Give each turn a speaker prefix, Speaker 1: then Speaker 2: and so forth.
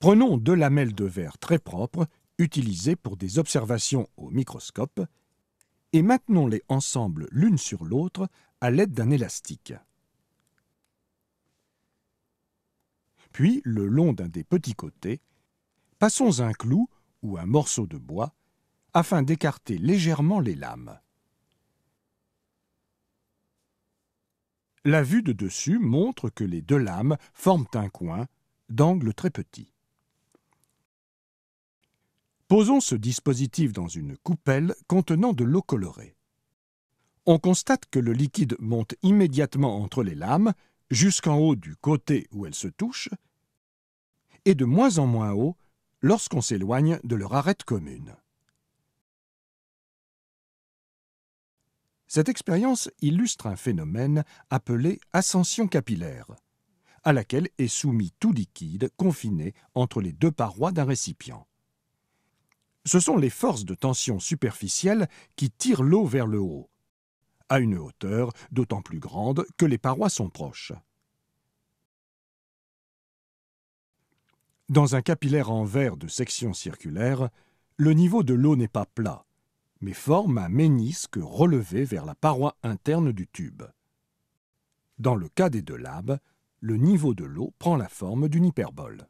Speaker 1: Prenons deux lamelles de verre très propres, utilisées pour des observations au microscope, et maintenons-les ensemble l'une sur l'autre à l'aide d'un élastique. Puis, le long d'un des petits côtés, passons un clou ou un morceau de bois afin d'écarter légèrement les lames. La vue de dessus montre que les deux lames forment un coin d'angle très petit. Posons ce dispositif dans une coupelle contenant de l'eau colorée. On constate que le liquide monte immédiatement entre les lames, jusqu'en haut du côté où elles se touchent, et de moins en moins haut lorsqu'on s'éloigne de leur arête commune. Cette expérience illustre un phénomène appelé ascension capillaire, à laquelle est soumis tout liquide confiné entre les deux parois d'un récipient. Ce sont les forces de tension superficielles qui tirent l'eau vers le haut, à une hauteur d'autant plus grande que les parois sont proches. Dans un capillaire en verre de section circulaire, le niveau de l'eau n'est pas plat, mais forme un ménisque relevé vers la paroi interne du tube. Dans le cas des deux labes, le niveau de l'eau prend la forme d'une hyperbole.